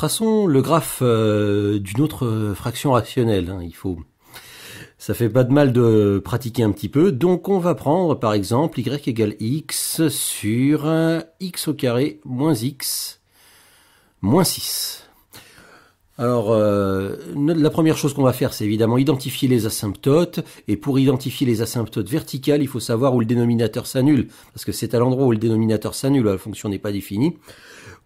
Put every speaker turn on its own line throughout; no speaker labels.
traçons le graphe euh, d'une autre euh, fraction rationnelle. Hein, il faut, ça fait pas de mal de pratiquer un petit peu. Donc on va prendre par exemple y égale x sur euh, x au carré moins x moins 6. Alors, euh, la première chose qu'on va faire, c'est évidemment identifier les asymptotes. Et pour identifier les asymptotes verticales, il faut savoir où le dénominateur s'annule. Parce que c'est à l'endroit où le dénominateur s'annule, la fonction n'est pas définie,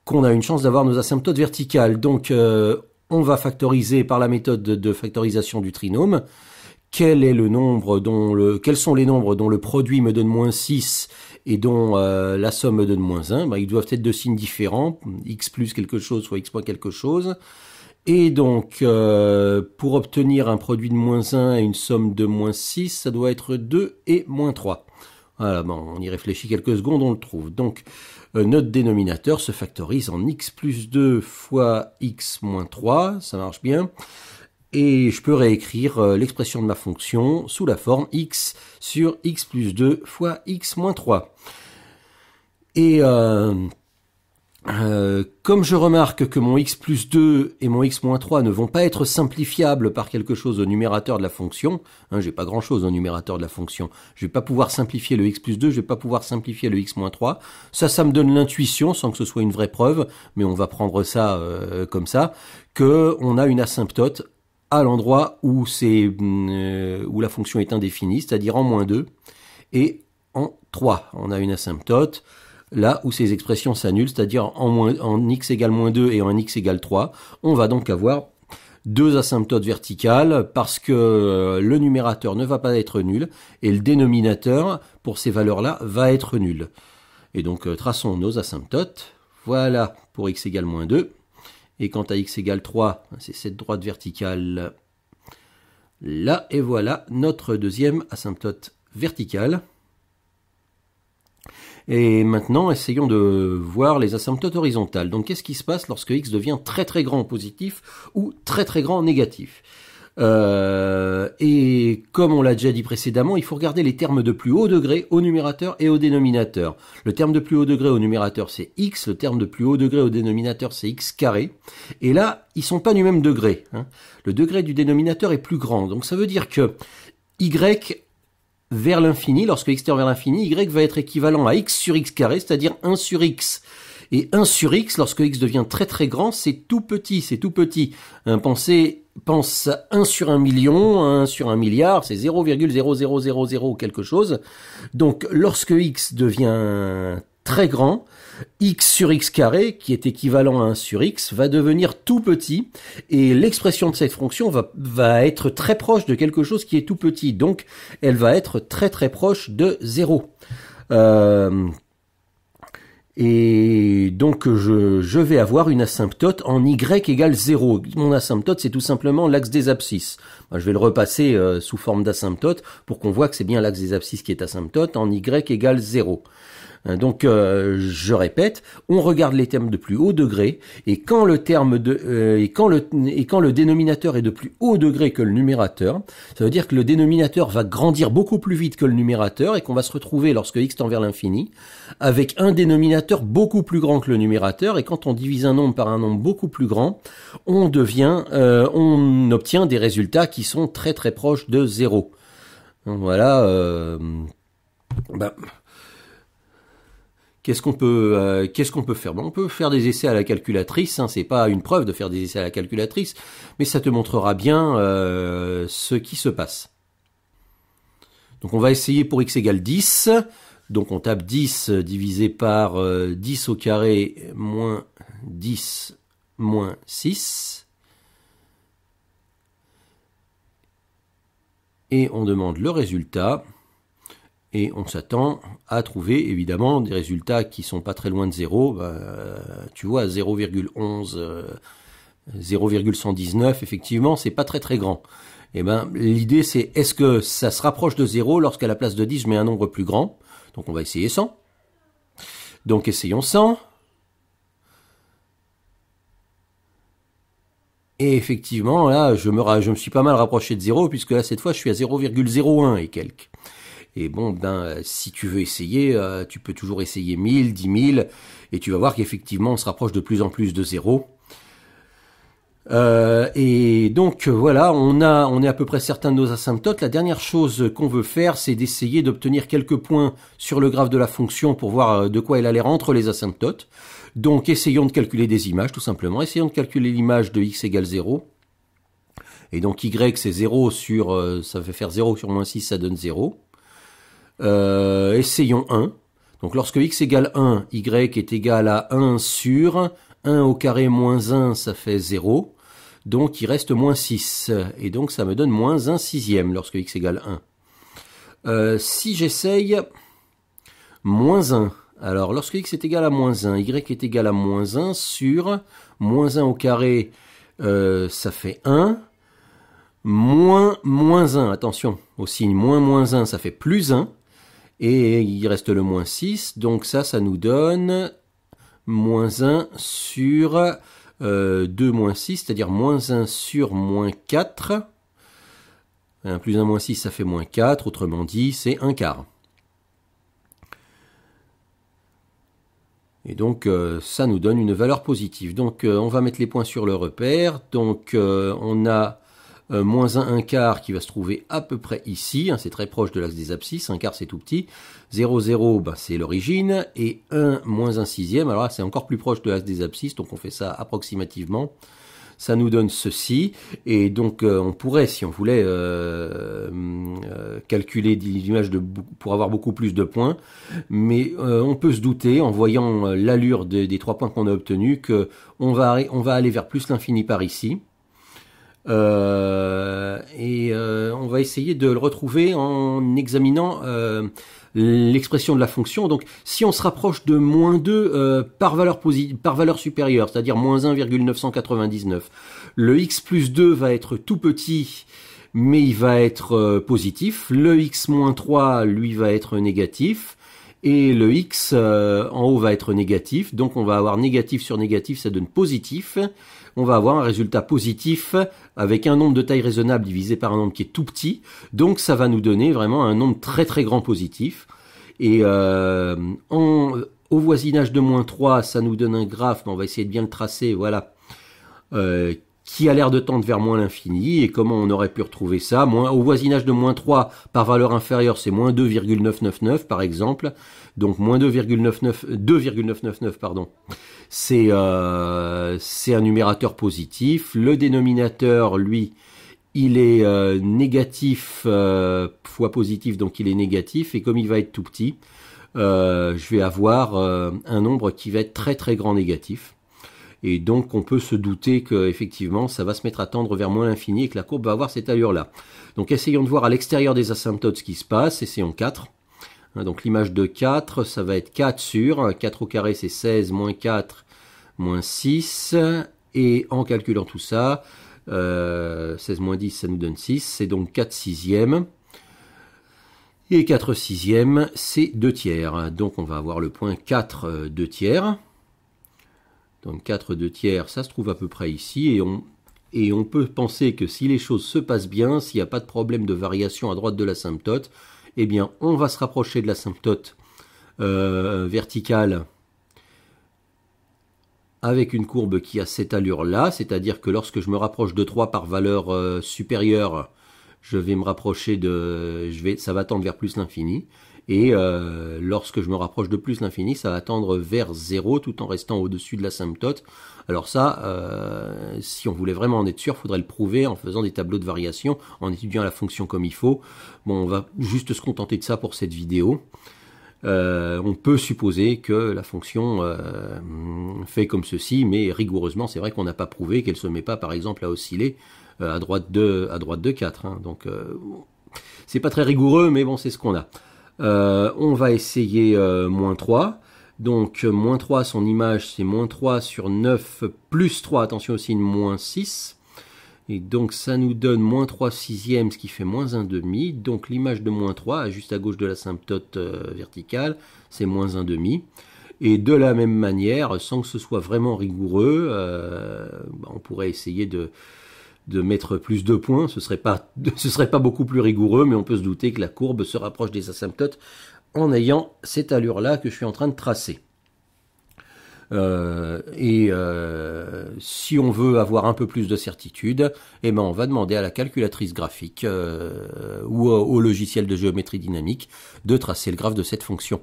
qu'on a une chance d'avoir nos asymptotes verticales. Donc, euh, on va factoriser par la méthode de factorisation du trinôme. Quel est le nombre dont le, quels sont les nombres dont le produit me donne moins 6 et dont euh, la somme me donne moins 1 ben, Ils doivent être de signes différents, x plus quelque chose soit x moins quelque chose. Et donc, euh, pour obtenir un produit de moins 1 et une somme de moins 6, ça doit être 2 et moins 3. Voilà, bon, on y réfléchit quelques secondes, on le trouve. Donc, euh, notre dénominateur se factorise en x plus 2 fois x moins 3, ça marche bien. Et je peux réécrire euh, l'expression de ma fonction sous la forme x sur x plus 2 fois x moins 3. Et euh, comme je remarque que mon x plus 2 et mon x moins 3 ne vont pas être simplifiables par quelque chose au numérateur de la fonction, hein, j'ai pas grand chose au numérateur de la fonction, je vais pas pouvoir simplifier le x plus 2, je vais pas pouvoir simplifier le x moins 3, ça, ça me donne l'intuition, sans que ce soit une vraie preuve, mais on va prendre ça euh, comme ça, qu'on a une asymptote à l'endroit où c'est, euh, où la fonction est indéfinie, c'est-à-dire en moins 2 et en 3. On a une asymptote, là où ces expressions s'annulent, c'est-à-dire en, en x égale moins 2 et en x égale 3. On va donc avoir deux asymptotes verticales parce que euh, le numérateur ne va pas être nul et le dénominateur pour ces valeurs-là va être nul. Et donc euh, traçons nos asymptotes. Voilà pour x égale moins 2. Et quant à x égale 3, c'est cette droite verticale là. Et voilà notre deuxième asymptote verticale. Et maintenant, essayons de voir les asymptotes horizontales. Donc qu'est-ce qui se passe lorsque x devient très très grand positif ou très très grand négatif euh, et comme on l'a déjà dit précédemment, il faut regarder les termes de plus haut degré au numérateur et au dénominateur. Le terme de plus haut degré au numérateur c'est x, le terme de plus haut degré au dénominateur c'est x carré. Et là, ils sont pas du même degré. Hein. Le degré du dénominateur est plus grand, donc ça veut dire que y vers l'infini, lorsque x tend vers l'infini, y va être équivalent à x sur x carré, c'est-à-dire 1 sur x. Et 1 sur x, lorsque x devient très très grand, c'est tout petit, c'est tout petit. pensez, pense 1 sur 1 million, 1 sur 1 milliard, c'est 0,0000 quelque chose. Donc lorsque x devient très grand, x sur x carré, qui est équivalent à 1 sur x, va devenir tout petit, et l'expression de cette fonction va, être très proche de quelque chose qui est tout petit, donc elle va être très très proche de 0. Euh, et donc je, je, vais avoir une asymptote en y égale 0. Mon asymptote, c'est tout simplement l'axe des abscisses. je vais le repasser euh, sous forme d'asymptote pour qu'on voit que c'est bien l'axe des abscisses qui est asymptote en y égale 0. Hein, donc, euh, je répète, on regarde les termes de plus haut degré, et quand le terme de euh, et quand le dénominateur est de plus haut degré que le numérateur, ça veut dire que le dénominateur va grandir beaucoup plus vite que le numérateur et qu'on va se retrouver lorsque x tend vers l'infini avec un dénominateur beaucoup plus grand que le numérateur. Et quand on divise un nombre par un nombre beaucoup plus grand, on devient, euh, on obtient des résultats qui sont très très proches de zéro. voilà. Ben, Qu'est-ce qu'on peut, euh, qu'est-ce qu'on peut faire On peut faire des essais à la calculatrice. Hein, c'est pas une preuve de faire des essais à la calculatrice, mais ça te montrera bien euh, ce qui se passe. Donc on va essayer pour x égale 10. Donc on tape 10 divisé par 10 euh, au carré moins 10 moins 6. Et on demande le résultat. Et on s'attend à trouver évidemment des résultats qui sont pas très loin de zéro. Bah, tu vois, 0,11, 0,119, euh, effectivement, c'est pas très très grand. Et eh ben, l'idée c'est est-ce que ça se rapproche de zéro lorsqu'à la place de 10 je mets un nombre plus grand Donc on va essayer 100. Donc essayons 100. Et effectivement, là, je me, je me suis pas mal rapproché de 0, puisque là, cette fois, je suis à 0,01 et quelques. Et bon, ben, euh, si tu veux essayer, euh, tu peux toujours essayer 1000, 10 000, et tu vas voir qu'effectivement, on se rapproche de plus en plus de zéro. Euh, et donc voilà, on a, on est à peu près certain de nos asymptotes. La dernière chose qu'on veut faire, c'est d'essayer d'obtenir quelques points sur le graphe de la fonction pour voir de quoi elle a l'air entre les asymptotes. Donc essayons de calculer des images tout simplement. Essayons de calculer l'image de x égale 0. Et donc y c'est 0 sur, ça fait faire 0 sur moins 6, ça donne 0. Euh, essayons 1. Donc lorsque x égale 1, y est égal à 1 sur 1 au carré moins 1, ça fait 0. Donc il reste moins 6. Et donc ça me donne moins 1 sixième lorsque x égale 1. Euh, si j'essaye moins 1, alors lorsque x est égal à moins 1, y est égal à moins 1 sur moins 1 au carré, euh, ça fait 1. Moins moins 1, attention au signe moins moins 1, ça fait plus 1 et il reste le moins 6, donc ça, ça nous donne moins 1 sur 2 euh, moins 6, c'est-à-dire moins 1 sur moins 4. plus 1 moins 6, ça fait moins 4, autrement dit, c'est un quart. Et donc euh, ça nous donne une valeur positive. Donc euh, on va mettre les points sur le repère. Donc on a euh, moins 1, 1 quart qui va se trouver à peu près ici, hein, c'est très proche de l'axe des abscisses, 1 quart c'est tout petit, 0, 0 ben, c'est l'origine, et 1 moins 1 sixième, alors c'est encore plus proche de l'axe des abscisses, donc on fait ça approximativement ça nous donne ceci. Et donc, euh, on pourrait, si on voulait, euh, calculer des calculer l'image pour avoir beaucoup plus de points. Mais on peut se douter, en voyant l'allure des trois points qu'on a obtenus, que va, on va aller vers plus l'infini par ici. Euh, et euh, on va essayer de le retrouver en examinant euh, l'expression de la fonction. Donc si on se rapproche de moins 2 par, valeur par valeur supérieure, c'est-à-dire moins 1,999, le x plus 2 va être tout petit mais il va être positif. Le x moins 3, lui, va être négatif. Et le x euh, en haut va être négatif, donc on va avoir négatif sur négatif, ça donne positif. On va avoir un résultat positif avec un nombre de taille raisonnable divisé par un nombre qui est tout petit. Donc ça va nous donner vraiment un nombre très très grand positif. Et euh, au voisinage de moins 3, ça nous donne un graphe, on va essayer de bien le tracer, voilà, euh, qui a l'air de tendre vers moins l'infini, et comment on aurait pu retrouver ça moins, Au voisinage de moins 3, par valeur inférieure, c'est moins 2,999 par exemple, donc moins 2,999, pardon. C'est euh, un numérateur positif. Le dénominateur, lui, il est euh, négatif euh, fois positif, donc il est négatif, et comme il va être tout petit, euh, je vais avoir un nombre qui va être très très grand négatif. Et donc on peut se douter qu'effectivement ça va se mettre à tendre vers moins l'infini et que la courbe va avoir cette allure-là. Donc essayons de voir à l'extérieur des asymptotes ce qui se passe, essayons 4. Hein, donc l'image de 4, ça va être 4 sur, 4 au carré c'est 16, moins 4, moins 6, et en calculant tout ça, 16 euh, moins 10 ça nous donne 6, c'est donc 4 sixièmes, et 4 sixièmes c'est 2 tiers, donc on va avoir le point 4 2 euh, tiers, donc 4 2 tiers, ça se trouve à peu près ici, et on, et on peut penser que si les choses se passent bien, s'il n'y a pas de problème de variation à droite de l'asymptote, eh bien on va se rapprocher de l'asymptote euh, verticale avec une courbe qui a cette allure-là, c'est-à-dire que lorsque je me rapproche de 3 par valeur euh, supérieure, je vais me rapprocher de... Je vais, ça va tendre vers plus l'infini. Et euh, lorsque je me rapproche de plus l'infini, ça va tendre vers 0 tout en restant au-dessus de l'asymptote. Alors ça, euh, si on voulait vraiment en être sûr, faudrait le prouver en faisant des tableaux de variation, en étudiant la fonction comme il faut. Bon, on va juste se contenter de ça pour cette vidéo. Euh, on peut supposer que la fonction fait comme ceci, mais rigoureusement, c'est vrai qu'on n'a pas prouvé qu'elle se met pas, par exemple, à osciller à droite de à droite de 4. Hein. donc, c'est pas très rigoureux, mais bon, c'est ce qu'on a. Euh, on va essayer euh, moins 3. Donc euh, moins 3 son image, c'est moins 3 sur 9, plus 3, attention aussi une moins 6. Et donc ça nous donne moins 3 sixièmes, ce qui fait moins 1 demi. Donc l'image de moins 3, juste à gauche de la symptote verticale, c'est moins 1 demi. Et de la même manière, sans que ce soit vraiment rigoureux, on pourrait essayer de, de mettre plus de points. Ce serait pas, serait pas beaucoup plus rigoureux, mais on peut se douter que la courbe se rapproche des asymptotes en ayant cette allure-là que je suis en train de tracer. Euh, et euh, si on veut avoir un peu plus de certitude, eh ben on va demander à la calculatrice graphique euh, ou au logiciel de géométrie dynamique de tracer le graphe de cette fonction.